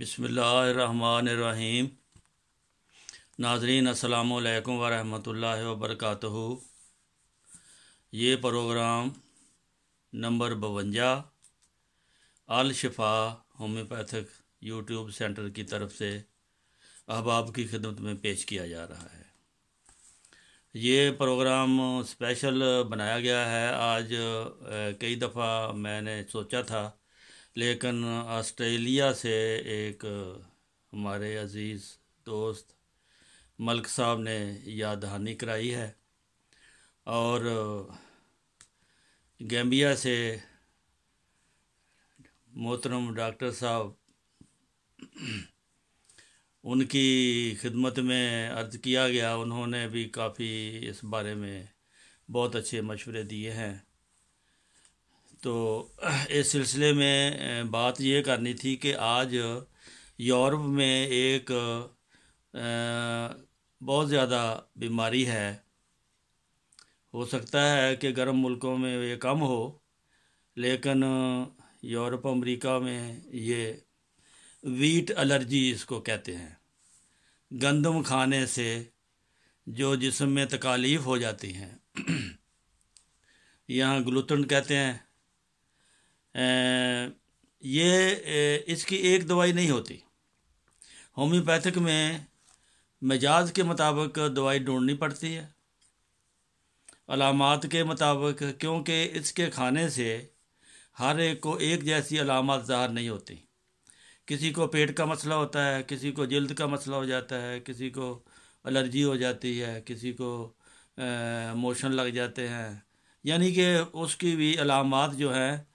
बसमीम नाजरीन असलकम वरहमल वबरक ये प्रोग्राम नंबर बवंजा अल शिफा होम्योपैथिक यूट्यूब सेंटर की तरफ से अहबाब की खिदमत में पेश किया जा रहा है ये प्रोग्राम स्पेशल बनाया गया है आज कई दफ़ा मैंने सोचा था लेकिन ऑस्ट्रेलिया से एक हमारे अज़ीज़ दोस्त मलक साहब ने याद दहानी कराई है और गैम्बिया से मोहतरम डॉक्टर साहब उनकी खिदमत में अर्ज़ किया गया उन्होंने भी काफ़ी इस बारे में बहुत अच्छे मशवरे दिए हैं तो इस सिलसिले में बात ये करनी थी कि आज यूरोप में एक बहुत ज़्यादा बीमारी है हो सकता है कि गर्म मुल्कों में ये कम हो लेकिन यूरोप अमेरिका में ये वीट एलर्जी इसको कहते हैं गंदम खाने से जो जिसम में तकालीफ हो जाती हैं यहाँ ग्लूटन कहते हैं ये इसकी एक दवाई नहीं होती होम्योपैथिक में मिजाज के मुताबिक दवाई ढूंढनी पड़ती है अलामत के मुताबिक क्योंकि इसके खाने से हर एक को एक जैसी अलामत ज़ाहर नहीं होती किसी को पेट का मसला होता है किसी को जल्द का मसला हो जाता है किसी को एलर्जी हो जाती है किसी को मोशन लग जाते हैं यानी कि उसकी भी अलामत जो हैं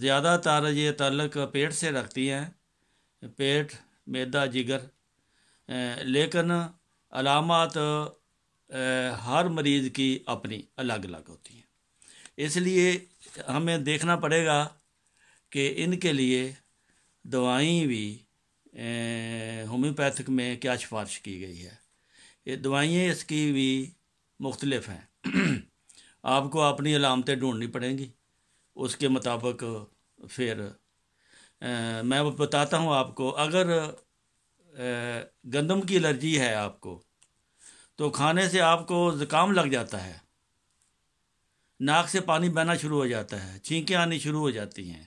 ज़्यादातर ये तल्लक पेट से रखती हैं पेट मैदा जिगर लेकिन अलामत हर मरीज़ की अपनी अलग अलग होती हैं इसलिए हमें देखना पड़ेगा कि इनके लिए दवाई भी होम्योपैथिक में क्या सिफारिश की गई है ये दवाइयाँ इसकी भी मुख्तलफ़ हैं आपको अपनी अलामतें ढूंढनी पड़ेंगी उसके मुताबिक फिर आ, मैं बताता हूँ आपको अगर गंदम की एलर्जी है आपको तो खाने से आपको ज़ुकाम लग जाता है नाक से पानी बहना शुरू हो जाता है छींकें आनी शुरू हो जाती हैं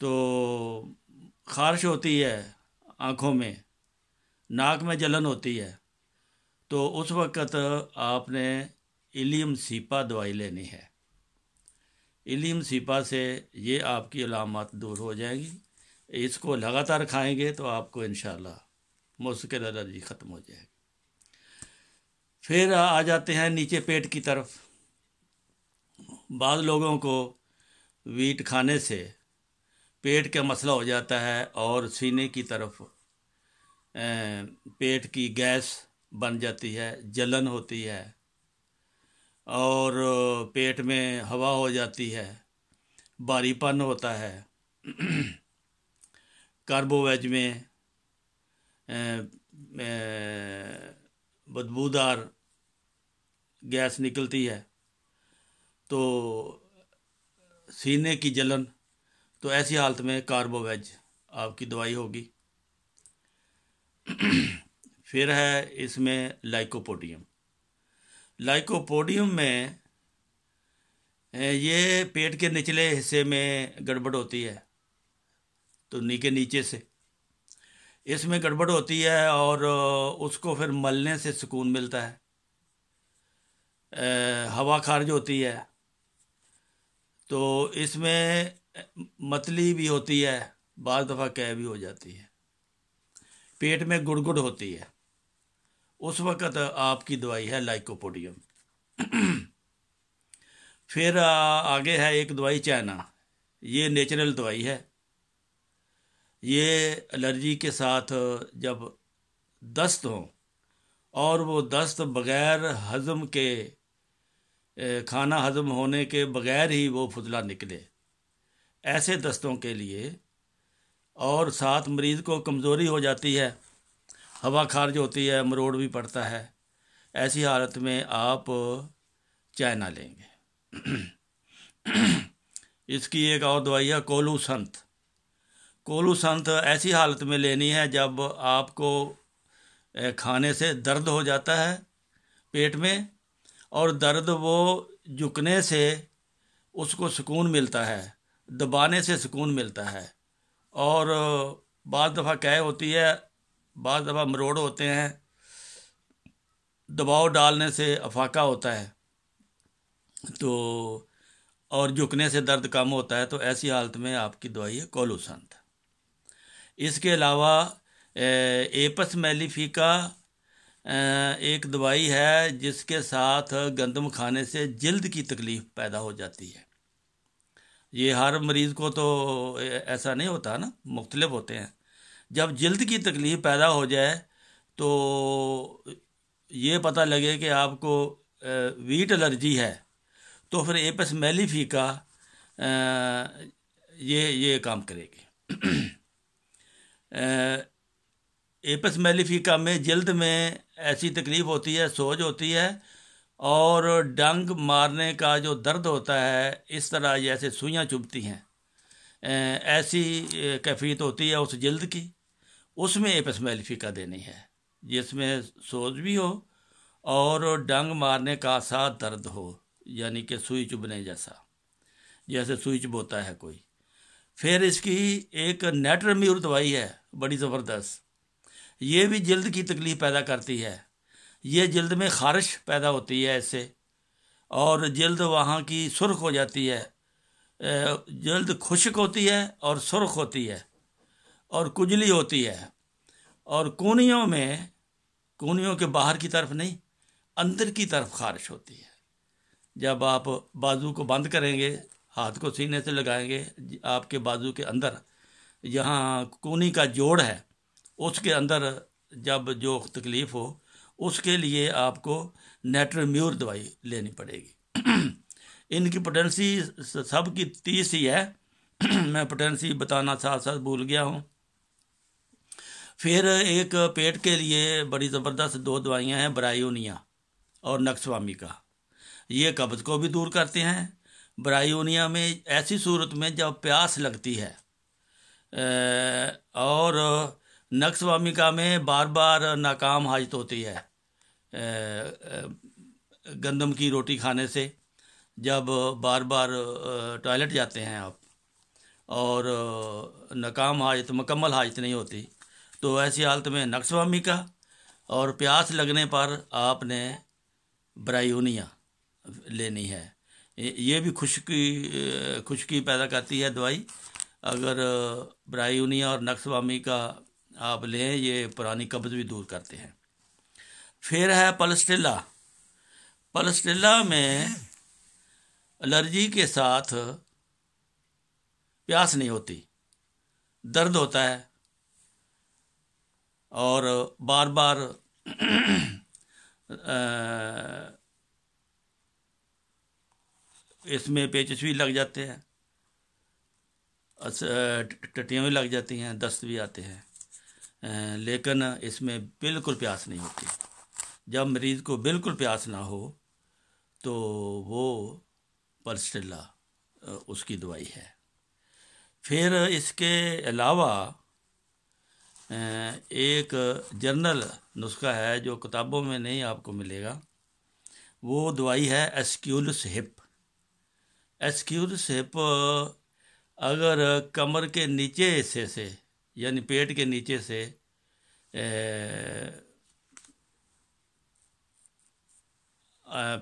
तो खारिश होती है आँखों में नाक में जलन होती है तो उस वक़्त आपने इलियम सीपा दवाई लेनी है इलीम सिपा से ये आपकी अलामत दूर हो जाएंगी इसको लगातार खाएंगे तो आपको इन मुश्किल एलर्जी ख़त्म हो जाएगी फिर आ जाते हैं नीचे पेट की तरफ बाद लोगों को वीट खाने से पेट का मसला हो जाता है और सीने की तरफ पेट की गैस बन जाती है जलन होती है और पेट में हवा हो जाती है भारीपन होता है कार्बोवेज में बदबूदार गैस निकलती है तो सीने की जलन तो ऐसी हालत में कार्बोवेज आपकी दवाई होगी फिर है इसमें लाइकोपोडियम लाइकोपोडियम में ये पेट के निचले हिस्से में गड़बड़ होती है तो के नीचे से इसमें गड़बड़ होती है और उसको फिर मलने से सुकून मिलता है हवा खारिज होती है तो इसमें मतली भी होती है बार दफ़ा कै भी हो जाती है पेट में गुड़गुड़ होती है उस वक़्त आपकी दवाई है लाइकोपोडियम फिर आगे है एक दवाई चाइना ये नेचुरल दवाई है ये एलर्जी के साथ जब दस्त हो और वो दस्त बग़ैर हज़म के खाना हज़म होने के बग़ैर ही वो फुजला निकले ऐसे दस्तों के लिए और साथ मरीज़ को कमज़ोरी हो जाती है हवा खारज होती है मरोड़ भी पड़ता है ऐसी हालत में आप चाय ना लेंगे इसकी एक और दवाई है कोलू संत कोलू संत ऐसी हालत में लेनी है जब आपको खाने से दर्द हो जाता है पेट में और दर्द वो झुकने से उसको सुकून मिलता है दबाने से सुकून मिलता है और बाद दफ़ा कह होती है बाद दफ़ा मरोड़ होते हैं दबाव डालने से अफाका होता है तो और झुकने से दर्द कम होता है तो ऐसी हालत में आपकी दवाई है कोलूसंत इसके अलावा एपस मेलिफिका एक दवाई है जिसके साथ गंदम खाने से जल्द की तकलीफ़ पैदा हो जाती है ये हर मरीज़ को तो ऐसा नहीं होता ना मुख्तलिफ होते हैं जब जल्द की तकलीफ पैदा हो जाए तो ये पता लगे कि आपको वीट एलर्जी है तो फिर एपस मेलीफिका ये ये काम करेगी एपस मेलीफिका में जल्द में ऐसी तकलीफ़ होती है सोज होती है और डंग मारने का जो दर्द होता है इस तरह जैसे सुइयाँ चुभती हैं ऐसी कैफियत होती है उस जल्द की उसमें एक स्मेल फीका देनी है जिसमें सोज भी हो और डंग मारने का सा दर्द हो यानी कि सुई चुभने जैसा जैसे सुई चुभोता है कोई फिर इसकी एक नेटरम्यूर दवाई है बड़ी ज़बरदस्त ये भी जल्द की तकलीफ पैदा करती है ये जल्द में खारिश पैदा होती है इससे और जल्द वहाँ की सुर्ख हो जाती है जल्द खुशक होती है और सुर्ख होती है और कुजली होती है और कोनियों में कोनियों के बाहर की तरफ नहीं अंदर की तरफ खारिश होती है जब आप बाजू को बंद करेंगे हाथ को सीने से लगाएंगे आपके बाजू के अंदर यहाँ कोनी का जोड़ है उसके अंदर जब जो तकलीफ़ हो उसके लिए आपको नेट्रोम्यूर दवाई लेनी पड़ेगी इनकी पोटेंसी सब की तीस ही है मैं पोटेंसी बताना साथ साथ भूल गया हूँ फिर एक पेट के लिए बड़ी ज़बरदस्त दो दवाइयाँ हैं ब्रायोनिया और नक्सवामी का ये कब्ज़ को भी दूर करते हैं ब्रायोनिया में ऐसी सूरत में जब प्यास लगती है और का में बार बार नाकाम हाजत होती है गंदम की रोटी खाने से जब बार बार टॉयलेट जाते हैं आप और नाकाम हाजत मुकम्मल हाजत नहीं होती तो ऐसी हालत में नक्सवामी का और प्यास लगने पर आपने ब्रायोनिया लेनी है ये भी खुशकी खुशकी पैदा करती है दवाई अगर ब्रायोनिया और नक्सवामी का आप लें ये पुरानी कब्ज भी दूर करते हैं फिर है पलस्टेला पलस्टेला में एलर्जी के साथ प्यास नहीं होती दर्द होता है और बार बार इसमें पेचिस भी लग जाते हैं टटियाँ भी लग जाती हैं दस्त भी आते हैं लेकिन इसमें बिल्कुल प्यास नहीं होती जब मरीज़ को बिल्कुल प्यास ना हो तो वो परस्टिला उसकी दवाई है फिर इसके अलावा एक जर्नल नुस्खा है जो किताबों में नहीं आपको मिलेगा वो दवाई है एस्क्यूलस हिप एस्क्यूलस हिप अगर कमर के नीचे हिस्से से यानी पेट के नीचे से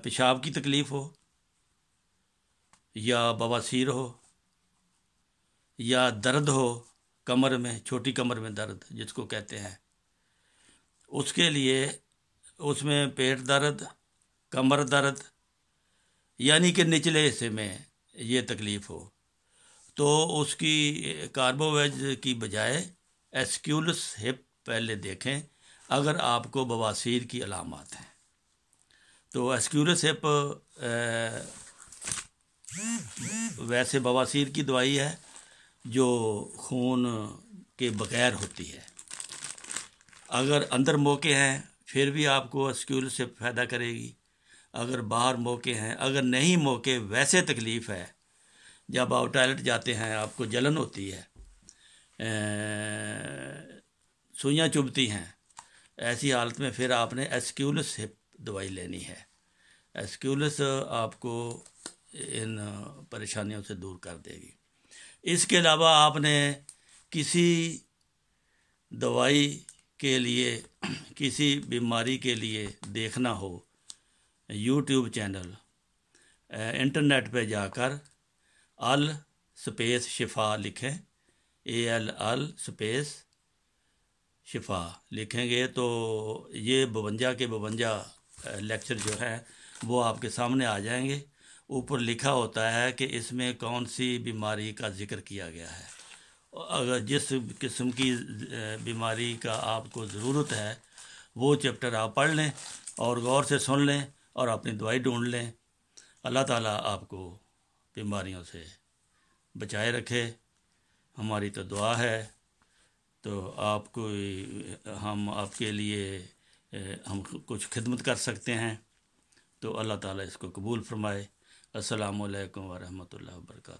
पेशाब की तकलीफ़ हो या बवासीर हो या दर्द हो कमर में छोटी कमर में दर्द जिसको कहते हैं उसके लिए उसमें पेट दर्द कमर दर्द यानी कि निचले हिस्से में ये तकलीफ़ हो तो उसकी कार्बोवेज की बजाय एस्क्यूलस हिप पहले देखें अगर आपको बवासीर की अलामत हैं तो एस्क्यूलस हिप वैसे बवासीर की दवाई है जो खून के बगैर होती है अगर अंदर मौके हैं फिर भी आपको स्क्यूल से फ़ायदा करेगी अगर बाहर मौके हैं अगर नहीं मौके वैसे तकलीफ़ है जब आप टॉयलेट जाते हैं आपको जलन होती है सुइयाँ चुभती हैं ऐसी हालत में फिर आपने एस्क्यूलस हिप दवाई लेनी है एस्क्यूलस आपको इन परेशानियों से दूर कर देगी इसके अलावा आपने किसी दवाई के लिए किसी बीमारी के लिए देखना हो यूट्यूब चैनल इंटरनेट पे जाकर अल स्पेस शिफा लिखें ए एल अल स्पेस शिफा लिखेंगे तो ये बवंजा के बवंजा लेक्चर जो है वो आपके सामने आ जाएंगे ऊपर लिखा होता है कि इसमें कौन सी बीमारी का जिक्र किया गया है अगर जिस किस्म की बीमारी का आपको ज़रूरत है वो चैप्टर आप पढ़ लें और गौर से सुन लें और अपनी दवाई ढूंढ लें अल्लाह ताला आपको बीमारियों से बचाए रखे हमारी तो दुआ है तो आपको हम आपके लिए हम कुछ खिदमत कर सकते हैं तो अल्लाह ताला इसको कबूल फरमाए असलकम वरहमल वर्का